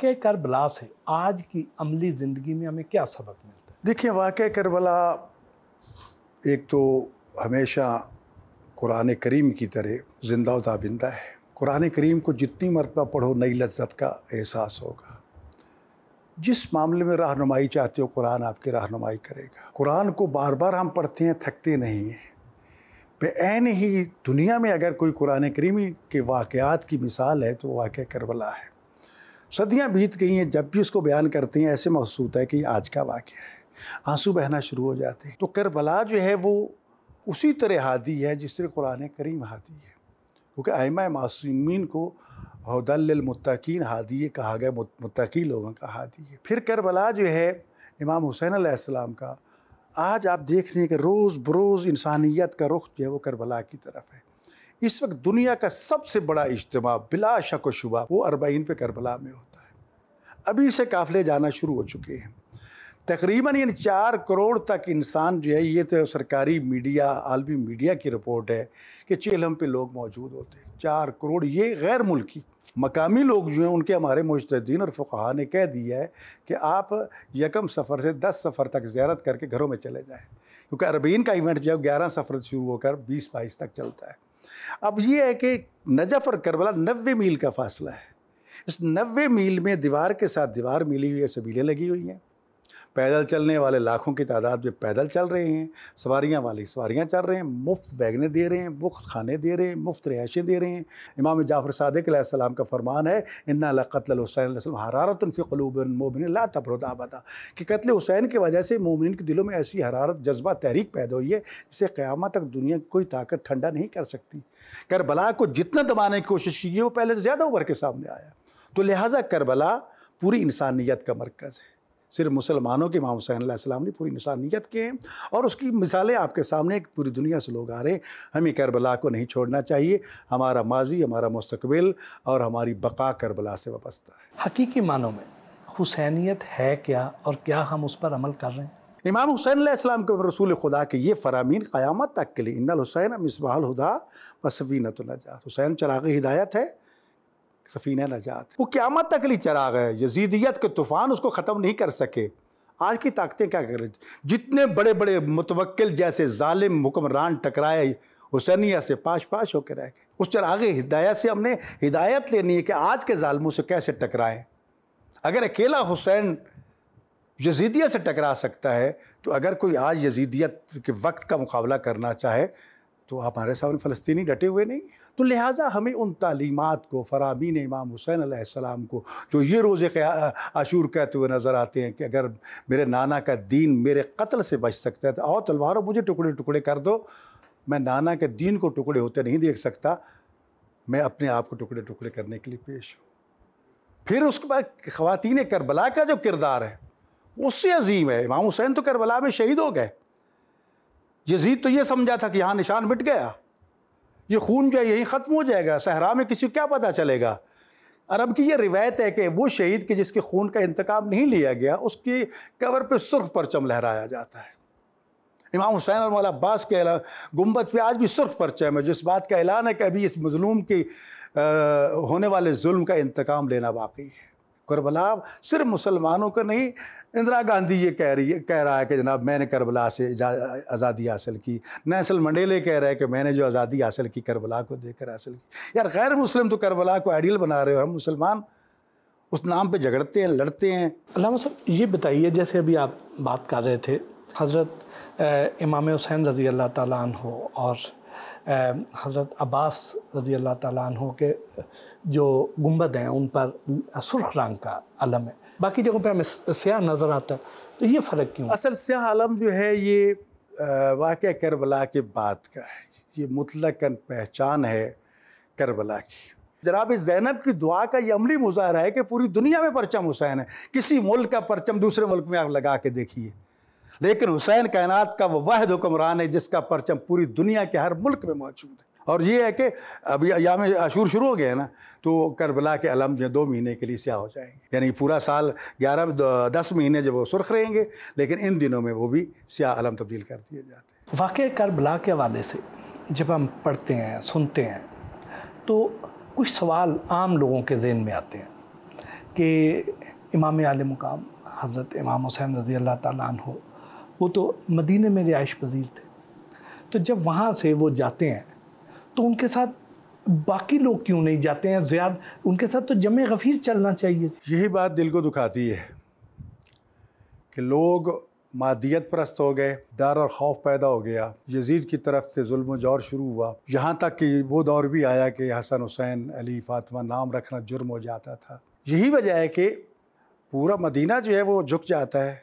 वाक़ करबला से आज की अमली ज़िंदगी में हमें क्या सबक मिलता है देखिए वाक़ करबला एक तो हमेशा कुरान करीम की तरह ज़िंदा उदाबिंदा है कुरान करीम को जितनी मरतबा पढ़ो नई लज्जत का एहसास होगा जिस मामले में रहनुमाई चाहते हो कुरान आपकी रहनुमाई करेगा कुरान को बार बार हम पढ़ते हैं थकते नहीं हैं बेन ही दुनिया में अगर कोई कुरान करीमी के वाक़ात की मिसाल है तो वाक़ करबला है सदियाँ बीत गई हैं जब भी उसको बयान करते हैं ऐसे महसूस होता है कि आज का वाक्य है आंसू बहना शुरू हो जाते हैं तो करबला जो है वो उसी तरह हादी है जिस तरह कुरान करीम हादी है क्योंकि आयमा मासूमिन को हदलमतिन हादी कहा गया मुतकी लोगों का हादी है फिर करबला जो है इमाम हुसैन आसमाम का आज आप देख रहे हैं कि रोज़ बरोज़ इंसानियत का रुख जो है वो करबला की तरफ है इस वक्त दुनिया का सबसे बड़ा इज्तम बिला शक शुबा वो अरबाइन पे करबला में होता है अभी से काफ़िले जाना शुरू हो चुके हैं तकरीबन यानी चार करोड़ तक इंसान जो है ये तो सरकारी मीडिया आलमी मीडिया की रिपोर्ट है कि चेलम पे लोग मौजूद होते हैं चार करोड़ ये गैर मुल्की मकामी लोग जो हैं उनके हमारे मुश्तिन और फ़ुकहा ने कह दिया है कि आप यकम सफ़र से दस सफ़र तक ज्यारत करके घरों में चले जाएँ क्योंकि अरबीन का इवेंट जो है ग्यारह सफ़र से शुरू होकर बीस बाईस तक चलता है अब ये है कि नजफ़ और करबला नबे मील का फासला है इस नबे मील में दीवार के साथ दीवार मिली हुई है सबीलें लगी हुई हैं पैदल चलने वाले लाखों की तादाद में पैदल चल रहे हैं सवारियाँ वाली सवारियाँ चल रहे हैं मुफ्त वैगने दे रहे हैं मुफ्त खाने दे रहे हैं मुफ्त रिहाइशें दे रहे हैं इमाम जाफ़र सलाम का फरमान है इन्ना कतल हुसैन हरारतफ़ी मोमिन ला तबरदाबता कि कत्ल हुसैन की वजह से मोमिन के दिलों में ऐसी हरारत जज्बा तहरीक पैदा हुई है जिसे क्यामत तक दुनिया की कोई ताकत ठंडा नहीं कर सकती करबला को जितना दबाने की कोशिश की वो पहले से ज़्यादा उभर के सामने आया तो लिहाजा करबला पूरी इंसानियत का मरकज़ है सिर्फ मुसलमानों के इमाम हुसैन ने पूरी निशानियत के हैं और उसकी मिसालें आपके सामने पूरी दुनिया से लोग आ रहे हैं हमें करबला को नहीं छोड़ना चाहिए हमारा माजी हमारा मुस्तबिल और हमारी बका करबला से वाबस्ता है हकीकी मानों में हुसैनियत है क्या और क्या हम उस पर अमल कर रहे हैं इमाम हुसैन आसमाम के रसूल खुदा के ये फरामीन क़्यामत तक के लिए इन्ना हुसैन मिसबाह हुदा बसवीनत नजात हुसैन चराग हिदायत है सफ़ीना नजात वो क्यामत तक ली चराग है यजीदियत के तूफ़ान उसको ख़त्म नहीं कर सके आज की ताकतें क्या कर रही जितने बड़े बड़े मुतवक्ल जैसे ालिम हुक्मरान टकराए हुसैनिया से पाश पाश होकर रह गए उस चरागे हिदायत से हमने हिदायत लेनी है कि आज के ालमों से कैसे टकराएं अगर अकेला हुसैन यजीदियत से टकरा सकता है तो अगर कोई आज यजीदियत के वक्त का मुकाबला करना चाहे तो आप हमारे सामने फलस्तनी डटे हुए नहीं तो लिहाजा हमें उन तलीमत को फ़रामीन इमाम हुसैन आसमाम को जो ये रोज़े आशूर कहते हुए नज़र आते हैं कि अगर मेरे नाना का दीन मेरे कत्ल से बच सकता है तो आओ तलवारों मुझे टुकड़े टुकड़े कर दो मैं नाना के दीन को टुकड़े होते नहीं देख सकता मैं अपने आप को टुकड़े टुकड़े करने के लिए पेश हूँ फिर उसके बाद ख़वातीन करबला का जो किरदार है उससे अजीम है इमाम हुसैन तो करबला में शहीद हो गए यजीद तो ये समझा था कि यहाँ निशान मिट गया ये खून जो है यहीं ख़त्म हो जाएगा सहरा में किसी को क्या पता चलेगा अरब की ये रिवायत है कि वो शहीद के जिसके खून का इंतकाम नहीं लिया गया उसकी कवर पर सुर्ख परचम लहराया जाता है इमाम हुसैन और मौला अब्बास के गुम्बद पे आज भी सुर्ख परचम है जिस बात का ऐलान है कि अभी इस मजलूम की आ, होने वाले जुल्म का इंतकाम लेना बाकी है करबला सिर्फ मुसलमानों का नहीं इंदिरा गांधी ये कह रही है कह रहा है कि जनाब मैंने करबला से आज़ादी हासिल की नैसल मंडेले कह रहे हैं कि मैंने जो आज़ादी हासिल की करबला को देखकर हासिल की यार गैर मुस्लिम तो करबला को आइडियल बना रहे हो हम मुसलमान उस नाम पे झगड़ते हैं लड़ते हैं अल्लाह साहब ये बताइए जैसे अभी आप बात कर रहे थे हज़रत इमाम हुसैन रज़ी अल्लाह तन हो और हज़रत अब्बास रज़ी अल्लाह तु के जो गुम्बद हैं उन पर सुर्ख रंग का आलम है बाकी जगहों पर हमें स्याह नज़र आता है तो ये फ़र्क क्यों असल स्याह आलम जो है ये वाक़ करबला के बाद का है ये मुतलक पहचान है करबला की जनाब जैनब की दुआ का ये अमली मुजाहरा है कि पूरी दुनिया में परचम हुसैन है किसी मुल्क का परचम दूसरे मुल्क में आप लगा के देखिए लेकिन हुसैन कायनात का वो वाद हुक्मरान है जिसका परचम पूरी दुनिया के हर मुल्क में मौजूद है और ये है कि अभी या में अशूर शुरू हो गया है ना तो करबला के अलम जो दो महीने के लिए स्या हो जाएंगे यानी पूरा साल ग्यारह दस महीने जब वो सुर्ख रहेंगे लेकिन इन दिनों में वो भी स्या अलम तब्दील कर दिए जाते हैं वाक़ करबला के हवाले से जब हम पढ़ते हैं सुनते हैं तो कुछ सवाल आम लोगों के जहन में आते हैं कि इमाम आल मुकाम हज़रत इमाम हुसैन रज़ी अल्लाह तु वो तो मदीने में रिहाइश पजीर थे तो जब वहाँ से वो जाते हैं तो उनके साथ बाकी लोग क्यों नहीं जाते हैं ज्यादा उनके साथ तो जमे गफीर चलना चाहिए यही बात दिल को दुखाती है कि लोग मादियत परस्त हो गए डर और खौफ पैदा हो गया यजीद की तरफ से जुल्म जोर शुरू हुआ यहाँ तक कि वो दौर भी आया कि हसन हुसैन अली फातमा नाम रखना जुर्म हो जाता था यही वजह है कि पूरा मदीना जो है वो झुक जाता है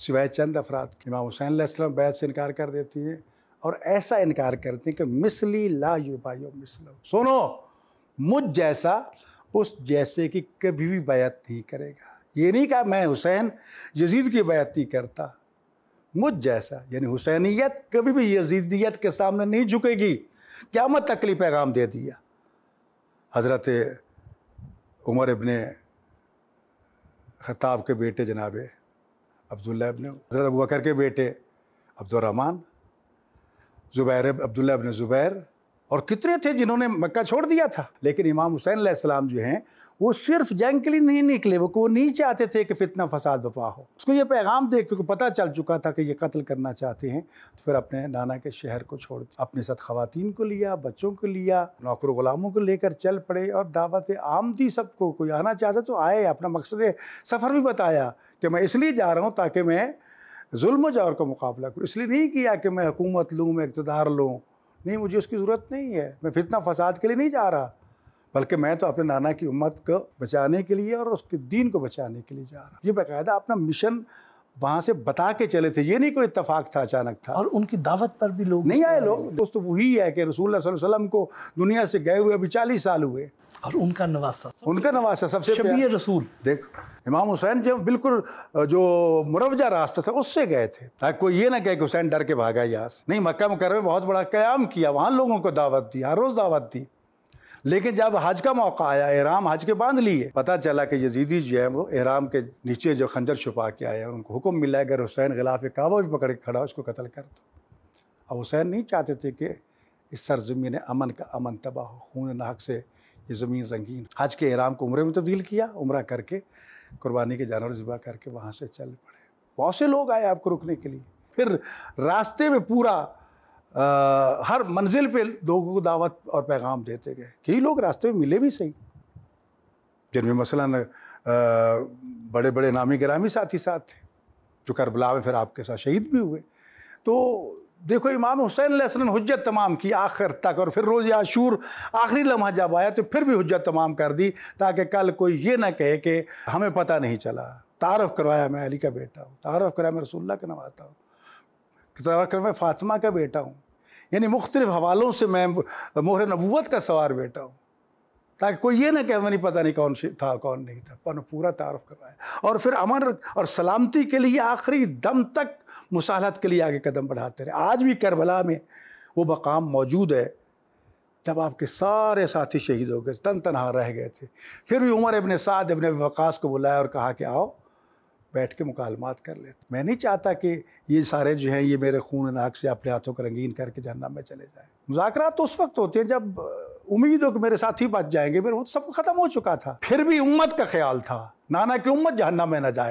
सिवाय चंद अफराद के इमाम हुसैन वसलम बैत से इनकार कर देती हैं और ऐसा इनकार करती हैं कि मिसली ला युपायो मिसलो सुनो मुझ जैसा उस जैसे की कभी भी बैत नहीं करेगा ये नहीं कहा मैं हुसैन यजीद की बैत नहीं करता मुझ जैसा यानी हुसैनीत कभी भी यजीदियत के सामने नहीं झुकेगी क्या मत तकलीफ पैगाम दे दिया हज़रत उमर इबन ख़ताब के बेटे जनाबे अब्दुल्ला अबन हज़रत अबू बकर के बेटे अब्दुलरहमान ज़ुबैर अब्दुल्ला अबन ज़ुबैर और कितने थे जिन्होंने मक्का छोड़ दिया था लेकिन इमाम हुसैन आसमाम जो हैं वो सिर्फ जंग के लिए नहीं निकले वो वो नहीं चाहते थे कि फितना फसाद बपा हो उसको ये पैगाम दे क्योंकि पता चल चुका था कि ये कत्ल करना चाहते हैं तो फिर अपने नाना के शहर को छोड़ अपने साथ खातन को लिया बच्चों को लिया नौकर ग़ुलामों को लेकर चल पड़े और दावत आम थी सबको कोई आना चाहता तो आए अपना मकसद सफ़र भी बताया कि मैं इसलिए जा रहा हूँ ताकि मैं जुल्म जोर का मुकाबला करूँ इसलिए नहीं किया कि मैं हुकूमत लूँ मैं इकतदार लूँ नहीं मुझे उसकी ज़रूरत नहीं है मैं फितना फसाद के लिए नहीं जा रहा बल्कि मैं तो अपने नाना की उम्मत को बचाने के लिए और उसके दीन को बचाने के लिए जा रहा हूँ ये बाकायदा अपना मिशन वहाँ से बता के चले थे ये नहीं कोई इतफाक था अचानक था और उनकी दावत पर भी लोग नहीं आए लोग दोस्तों वही है कि रसूल वसल्लम को दुनिया से गए हुए अभी चालीस साल हुए और उनका नवासा उनका नवासा सबसे शबी रसूल देख इमाम हुसैन जो बिल्कुल जो मुरवजा रास्ता था उससे गए थे ताकि कोई ये ना कहे कि हुसैन डर के भागा यहाँ से नहीं मक्का मुकर में बहुत बड़ा क्याम किया वहाँ लोगों को दावत दी हर रोज़ दावत दी लेकिन जब हज का मौका आया एहराम हज के बांध लिए पता चला कि यजीदी जो है वो एहराम के नीचे जो खंजर छुपा के आए और उनको हुक्म मिला अगर हुसैन खिलाफ काबा भी पकड़ के खड़ा उसको कत्ल कर दो अब हुसैन नहीं चाहते थे कि इस सरजमीन अमन का अमन तबाह हो खून नाक से ये ज़मीन रंगीन हज के एहराम को उम्र में तब्दील किया उम्र करके कुर्बानी के जानवर जबा करके वहाँ से चल पड़े बहुत से लोग आए आपको रुकने के लिए फिर रास्ते में पूरा आ, हर मंजिल पे लोगों को दावत और पैगाम देते गए कई लोग रास्ते में मिले भी सही जिनमें मसला न, बड़े बड़े नामी गिरामी साथ ही साथ थे जो करबला में फिर आपके साथ शहीद भी हुए तो देखो इमाम हुसैन लसन हजत तमाम की आखिर तक और फिर रोज़ आशूर आखिरी लम्हा जब आया तो फिर भी हजत तमाम कर दी ताकि कल कोई ये ना कहे कि हमें पता नहीं चला तारफ़ करवाया मैं अली का बेटा हूँ तारफ़ कराया मैं रसुल्ला का नवाता हूँ कर मैं फातिमा का बेटा हूँ यानी मुख्तलिफ हवालों से मैं मोहर नबूत का सवार बेटा हूँ ताकि कोई ये ना कहे मैंने पता नहीं कौन था कौन नहीं था कौन पूरा तारफ़ कर रहा है और फिर अमन और सलामती के लिए आखिरी दम तक मुसालत के लिए आगे कदम बढ़ाते रहे आज भी करबला में वो मकाम मौजूद है जब आपके सारे साथी शहीद हो गए तन तनहा रह गए थे फिर भी उमर इबन साद इबन वकास को बुलाया और कहा कि आओ बैठ के मुकालमात कर लेते मैं नहीं चाहता कि ये सारे जो हैं ये मेरे खून नाक से अपने हाथों को रंगीन करके जानना में चले जाएँ मुजाकर तो उस वक्त होते हैं जब उम्मीद हो कि मेरे साथ ही बच जाएंगे मेरे वो तो सब खत्म हो चुका था फिर भी उम्मत का ख्याल था नाना की उम्मत जानना में न जाए